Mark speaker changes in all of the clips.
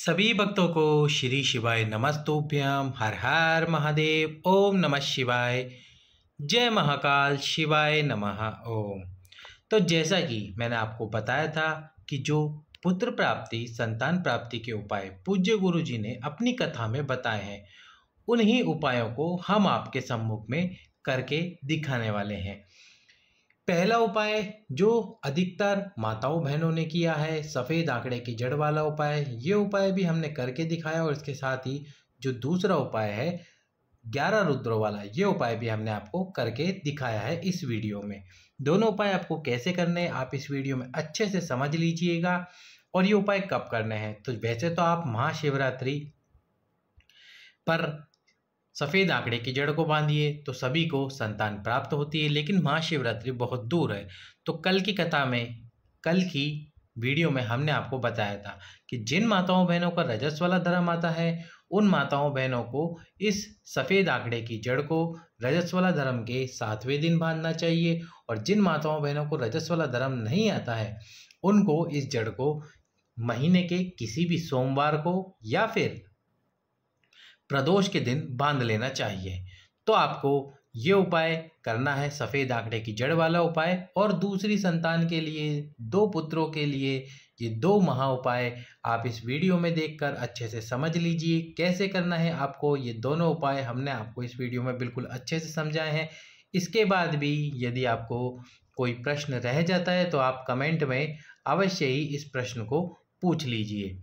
Speaker 1: सभी भक्तों को श्री शिवाय नमस्तुभ्यम हर हर महादेव ओम नमः शिवाय जय महाकाल शिवाय नमः ओम तो जैसा कि मैंने आपको बताया था कि जो पुत्र प्राप्ति संतान प्राप्ति के उपाय पूज्य गुरु जी ने अपनी कथा में बताए हैं उन्हीं उपायों को हम आपके सम्मुख में करके दिखाने वाले हैं पहला उपाय जो अधिकतर माताओं बहनों ने किया है सफ़ेद आंकड़े की जड़ वाला उपाय ये उपाय भी हमने करके दिखाया और इसके साथ ही जो दूसरा उपाय है ग्यारह रुद्रों वाला ये उपाय भी हमने आपको करके दिखाया है इस वीडियो में दोनों उपाय आपको कैसे करने हैं आप इस वीडियो में अच्छे से समझ लीजिएगा और ये उपाय कब करने हैं तो वैसे तो आप महाशिवरात्रि पर सफ़ेद आंकड़े की जड़ को बांधिए तो सभी को संतान प्राप्त होती है लेकिन महाशिवरात्रि बहुत दूर है तो कल की कथा में कल की वीडियो में हमने आपको बताया था कि जिन माताओं बहनों का रजस वाला धर्म आता है उन माताओं बहनों को इस सफ़ेद आंकड़े की जड़ को रजस वाला धर्म के सातवें दिन बांधना चाहिए और जिन माताओं बहनों को रजस वाला धर्म नहीं आता है उनको इस जड़ को महीने के किसी भी सोमवार को या फिर प्रदोष के दिन बांध लेना चाहिए तो आपको ये उपाय करना है सफ़ेद आंकड़े की जड़ वाला उपाय और दूसरी संतान के लिए दो पुत्रों के लिए ये दो महा उपाय आप इस वीडियो में देखकर अच्छे से समझ लीजिए कैसे करना है आपको ये दोनों उपाय हमने आपको इस वीडियो में बिल्कुल अच्छे से समझाए हैं इसके बाद भी यदि आपको कोई प्रश्न रह जाता है तो आप कमेंट में अवश्य ही इस प्रश्न को पूछ लीजिए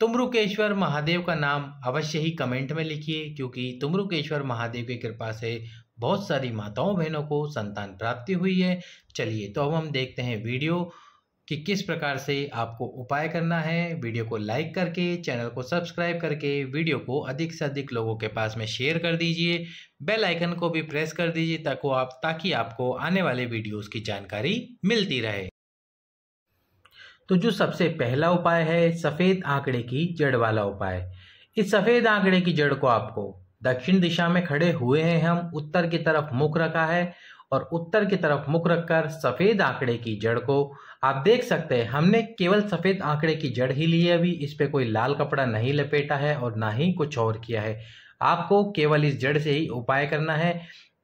Speaker 1: तुमरुकेश्वर महादेव का नाम अवश्य ही कमेंट में लिखिए क्योंकि तुमरुकेश्वर महादेव की कृपा से बहुत सारी माताओं बहनों को संतान प्राप्ति हुई है चलिए तो अब हम देखते हैं वीडियो कि किस प्रकार से आपको उपाय करना है वीडियो को लाइक करके चैनल को सब्सक्राइब करके वीडियो को अधिक से अधिक लोगों के पास में शेयर कर दीजिए बेल आइकन को भी प्रेस कर दीजिए ताकि आप ताकि आपको आने वाले वीडियोस की जानकारी मिलती रहे तो जो सबसे पहला उपाय है सफ़ेद आंकड़े की जड़ वाला उपाय इस सफ़ेद आंकड़े की जड़ को आपको दक्षिण दिशा में खड़े हुए हैं हम उत्तर की तरफ मुख रखा है और उत्तर की तरफ मुख रखकर सफ़ेद आंकड़े की जड़ को आप देख सकते हैं हमने केवल सफ़ेद आंकड़े की जड़ ही ली है अभी इस पे कोई लाल कपड़ा नहीं लपेटा है और ना ही कुछ और किया है आपको केवल इस जड़ से ही उपाय करना है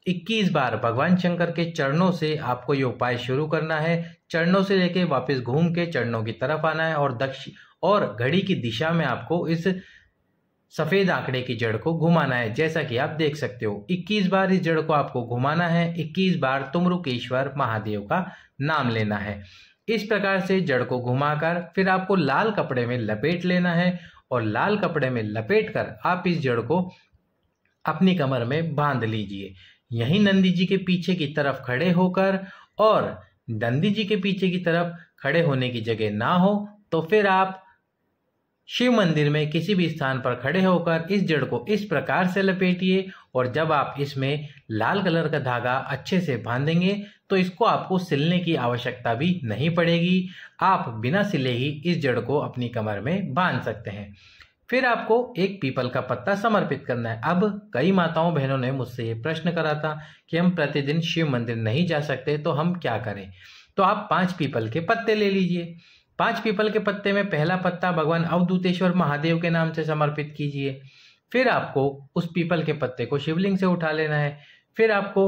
Speaker 1: 21 बार भगवान शंकर के चरणों से आपको ये उपाय शुरू करना है चरणों से लेके वापस घूम के चरणों की तरफ आना है और दक्षिण और घड़ी की दिशा में आपको इस सफ़ेद आंकड़े की जड़ को घुमाना है जैसा कि आप देख सकते हो 21 बार इस जड़ को आपको घुमाना है 21 बार तुमरुकेश्वर महादेव का नाम लेना है इस प्रकार से जड़ को घुमाकर फिर आपको लाल कपड़े में लपेट लेना है और लाल कपड़े में लपेट कर आप इस जड़ को अपनी कमर में बांध लीजिए यहीं नंदी जी के पीछे की तरफ खड़े होकर और नंदी जी के पीछे की तरफ खड़े होने की जगह ना हो तो फिर आप शिव मंदिर में किसी भी स्थान पर खड़े होकर इस जड़ को इस प्रकार से लपेटिए और जब आप इसमें लाल कलर का धागा अच्छे से बांधेंगे तो इसको आपको सिलने की आवश्यकता भी नहीं पड़ेगी आप बिना सिले ही इस जड़ को अपनी कमर में बांध सकते हैं फिर आपको एक पीपल का पत्ता समर्पित करना है अब कई माताओं बहनों ने मुझसे ये प्रश्न करा था कि हम प्रतिदिन शिव मंदिर नहीं जा सकते तो हम क्या करें तो आप पांच पीपल के पत्ते ले लीजिए पांच पीपल के पत्ते में पहला पत्ता भगवान अवधूतेश्वर महादेव के नाम से समर्पित कीजिए फिर आपको उस पीपल के पत्ते को शिवलिंग से उठा लेना है फिर आपको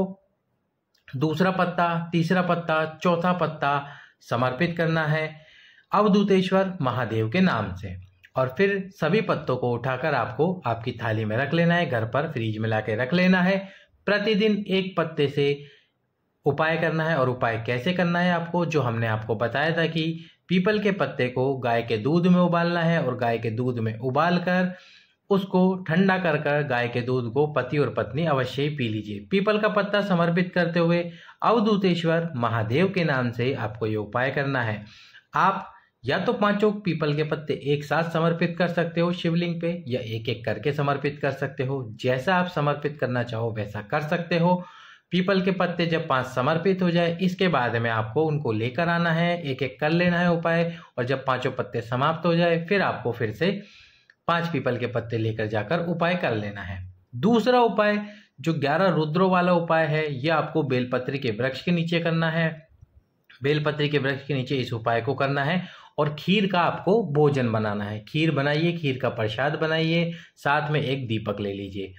Speaker 1: दूसरा पत्ता तीसरा पत्ता चौथा पत्ता समर्पित करना है अवधूतेश्वर महादेव के नाम से और फिर सभी पत्तों को उठाकर आपको आपकी थाली में रख लेना है घर पर फ्रीज में ला के रख लेना है प्रतिदिन एक पत्ते से उपाय करना है और उपाय कैसे करना है आपको जो हमने आपको बताया था कि पीपल के पत्ते को गाय के दूध में उबालना है और गाय के दूध में उबाल कर उसको ठंडा कर कर गाय के दूध को पति और पत्नी अवश्य ही पी लीजिए पीपल का पत्ता समर्पित करते हुए अवधूतेश्वर महादेव के नाम से आपको ये उपाय करना है आप या तो पांचों पीपल के पत्ते एक साथ समर्पित कर सकते हो शिवलिंग पे या एक एक करके समर्पित कर सकते हो जैसा आप समर्पित करना चाहो वैसा कर सकते हो पीपल के पत्ते जब पांच समर्पित हो जाए इसके बाद में आपको उनको लेकर आना है एक एक कर लेना है उपाय और जब पांचों पत्ते समाप्त हो जाए फिर आपको फिर से पांच पीपल के पत्ते लेकर जाकर उपाय कर लेना है दूसरा उपाय जो ग्यारह रुद्रों वाला उपाय है यह आपको बेलपत्री के वृक्ष के नीचे करना है बेलपत्री के वृक्ष के नीचे इस उपाय को करना है और खीर का आपको भोजन बनाना है खीर बनाइए खीर का प्रसाद बनाइए साथ में एक दीपक ले लीजिए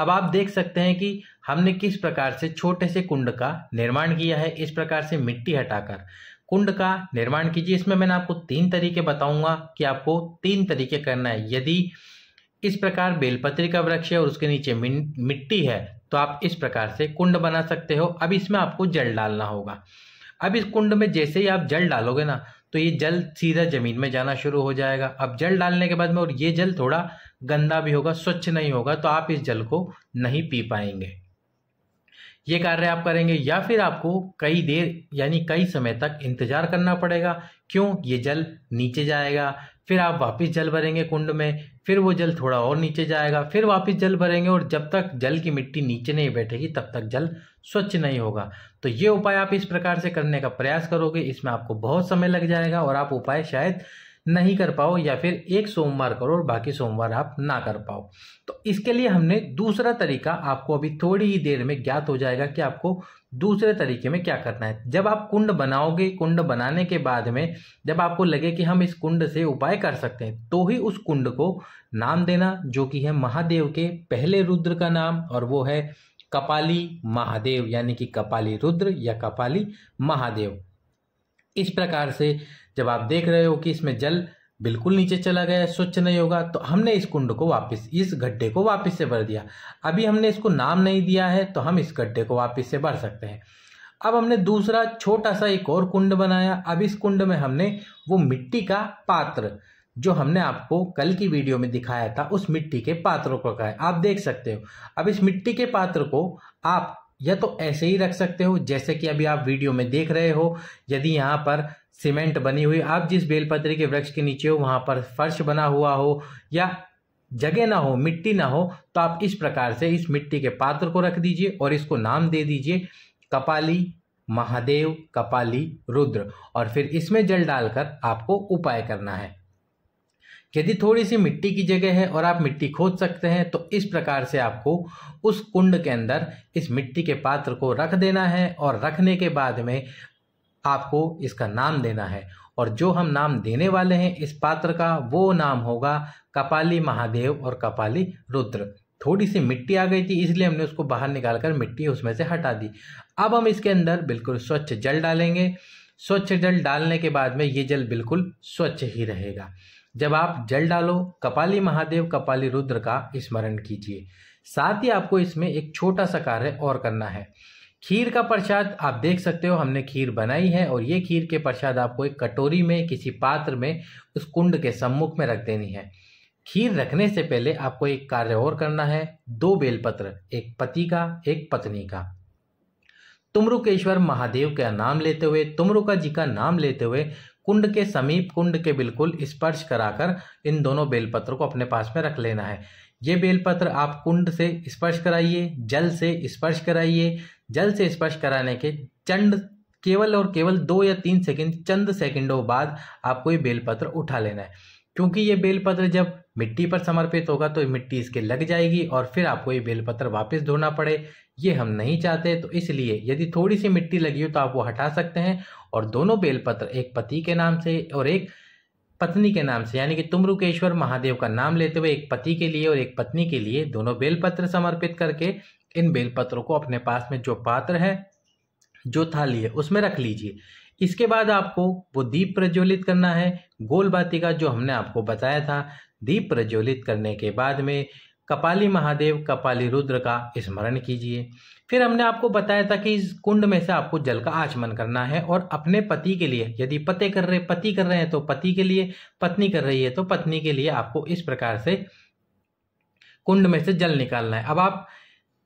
Speaker 1: अब आप देख सकते हैं कि हमने किस प्रकार से छोटे से कुंड का निर्माण किया है इस प्रकार से मिट्टी हटाकर कुंड का निर्माण कीजिए इसमें मैंने आपको तीन तरीके बताऊंगा कि आपको तीन तरीके करना है यदि इस प्रकार बेलपत्री का वृक्ष है और उसके नीचे मिट्टी है तो आप इस प्रकार से कुंड बना सकते हो अब इसमें आपको जल डालना होगा अब इस कुंड में जैसे ही आप जल डालोगे ना तो ये जल सीधा ज़मीन में जाना शुरू हो जाएगा अब जल डालने के बाद में और ये जल थोड़ा गंदा भी होगा स्वच्छ नहीं होगा तो आप इस जल को नहीं पी पाएंगे ये कार्य आप करेंगे या फिर आपको कई देर यानी कई समय तक इंतजार करना पड़ेगा क्यों ये जल नीचे जाएगा फिर आप वापस जल भरेंगे कुंड में फिर वो जल थोड़ा और नीचे जाएगा फिर वापस जल भरेंगे और जब तक जल की मिट्टी नीचे नहीं बैठेगी तब तक जल स्वच्छ नहीं होगा तो ये उपाय आप इस प्रकार से करने का प्रयास करोगे इसमें आपको बहुत समय लग जाएगा और आप उपाय शायद नहीं कर पाओ या फिर एक सोमवार करो और बाकी सोमवार आप ना कर पाओ तो इसके लिए हमने दूसरा तरीका आपको अभी थोड़ी ही देर में ज्ञात हो जाएगा कि आपको दूसरे तरीके में क्या करना है जब आप कुंड बनाओगे कुंड बनाने के बाद में जब आपको लगे कि हम इस कुंड से उपाय कर सकते हैं तो ही उस कुंड को नाम देना जो कि है महादेव के पहले रुद्र का नाम और वो है कपाली महादेव यानी कि कपाली रुद्र या कपाली महादेव इस प्रकार से जब आप देख रहे हो कि इसमें जल बिल्कुल नीचे चला गया स्वच्छ नहीं होगा तो हमने इस कुंड को वापस इस गड्ढे को वापस से भर दिया अभी हमने इसको नाम नहीं दिया है तो हम इस गड्ढे को वापस से भर सकते हैं अब हमने दूसरा छोटा सा एक और कुंड बनाया अब इस कुंड में हमने वो मिट्टी का पात्र जो हमने आपको कल की वीडियो में दिखाया था उस मिट्टी के पात्र को कहा आप देख सकते हो अब इस मिट्टी के पात्र को आप या तो ऐसे ही रख सकते हो जैसे कि अभी आप वीडियो में देख रहे हो यदि यहाँ पर सीमेंट बनी हुई आप जिस बेलपत्री के वृक्ष के नीचे हो वहाँ पर फर्श बना हुआ हो या जगह ना हो मिट्टी ना हो तो आप इस प्रकार से इस मिट्टी के पात्र को रख दीजिए और इसको नाम दे दीजिए कपाली महादेव कपाली रुद्र और फिर इसमें जल डालकर आपको उपाय करना है यदि थोड़ी सी मिट्टी की जगह है और आप मिट्टी खोद सकते हैं तो इस प्रकार से आपको उस कुंड के अंदर इस मिट्टी के पात्र को रख देना है और रखने के बाद में आपको इसका नाम देना है और जो हम नाम देने वाले हैं इस पात्र का वो नाम होगा कपाली महादेव और कपाली रुद्र थोड़ी सी मिट्टी आ गई थी इसलिए हमने उसको बाहर निकाल कर मिट्टी उसमें से हटा दी अब हम इसके अंदर बिल्कुल स्वच्छ जल डालेंगे स्वच्छ जल डालने के बाद में ये जल बिल्कुल स्वच्छ ही रहेगा जब आप जल डालो कपाली महादेव कपाली रुद्र का स्मरण कीजिए साथ ही आपको इसमें एक छोटा सा कार्य और करना है खीर का प्रसाद आप देख सकते हो हमने खीर बनाई है और ये खीर के प्रसाद आपको एक कटोरी में किसी पात्र में उस कुंड के सम्मुख में रख देनी है खीर रखने से पहले आपको एक कार्य और करना है दो बेलपत्र एक पति का एक पत्नी का तुमरुकेश्वर महादेव का नाम लेते हुए तुमरुका जी का नाम लेते हुए कुंड के समीप कुंड के बिल्कुल स्पर्श कराकर इन दोनों बेलपत्रों को अपने पास में रख लेना है ये बेलपत्र आप कुंड से स्पर्श कराइए जल से स्पर्श कराइए जल से स्पर्श कराने के चंड केवल और केवल दो या तीन सेकंड चंद सेकंडों बाद आपको ये बेलपत्र उठा लेना है क्योंकि ये बेलपत्र जब मिट्टी पर समर्पित होगा तो मिट्टी इसके लग जाएगी और फिर आपको ये बेलपत्र वापस धोना पड़े ये हम नहीं चाहते तो इसलिए यदि थोड़ी सी मिट्टी लगी हो तो आप वो हटा सकते हैं और दोनों बेलपत्र एक पति के नाम से और एक पत्नी के नाम से यानी कि तुमरुकेश्वर महादेव का नाम लेते हुए एक पति के लिए और एक पत्नी के लिए दोनों बेलपत्र समर्पित करके इन बेलपत्रों को अपने पास में जो पात्र है जो थाली है उसमें रख लीजिए इसके बाद आपको वो दीप प्रज्वलित करना है गोल बाती का जो हमने आपको बताया था दीप प्रज्वलित करने के बाद में कपाली महादेव कपाली रुद्र का स्मरण कीजिए फिर हमने आपको बताया था कि इस कुंड में से आपको जल का आचमन करना है और अपने पति के लिए यदि पते कर रहे पति कर रहे हैं तो पति के लिए पत्नी कर रही है तो पत्नी के लिए आपको इस प्रकार से कुंड में से जल निकालना है अब आप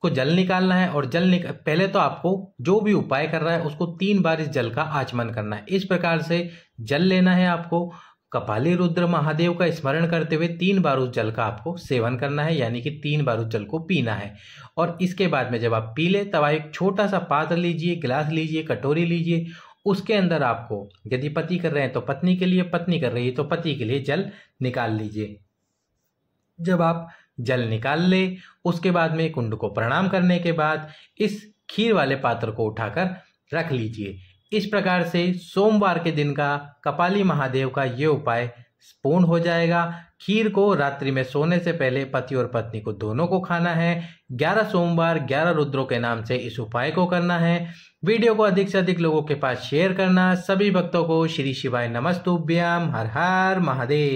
Speaker 1: को जल निकालना है और जल निक पहले तो आपको जो भी उपाय कर रहा है उसको तीन बार इस जल का आचमन करना है इस प्रकार से जल लेना है आपको कपाली रुद्र महादेव का स्मरण करते हुए तीन बार उस जल का आपको सेवन करना है यानी कि तीन बार उस जल को पीना है और इसके बाद में जब आप पी लें तब आप एक छोटा सा पात्र लीजिए गिलास लीजिए कटोरी लीजिए उसके अंदर आपको यदि पति कर रहे हैं तो पत्नी के लिए पत्नी कर रही है तो पति के लिए जल निकाल लीजिए जब आप जल निकाल ले उसके बाद में कुंड को प्रणाम करने के बाद इस खीर वाले पात्र को उठाकर रख लीजिए इस प्रकार से सोमवार के दिन का कपाली महादेव का ये उपाय पूर्ण हो जाएगा खीर को रात्रि में सोने से पहले पति और पत्नी को दोनों को खाना है 11 सोमवार 11 रुद्रों के नाम से इस उपाय को करना है वीडियो को अधिक से अधिक लोगों के पास शेयर करना सभी भक्तों को श्री शिवाय नमस्तुभ्याम हर हर महादेव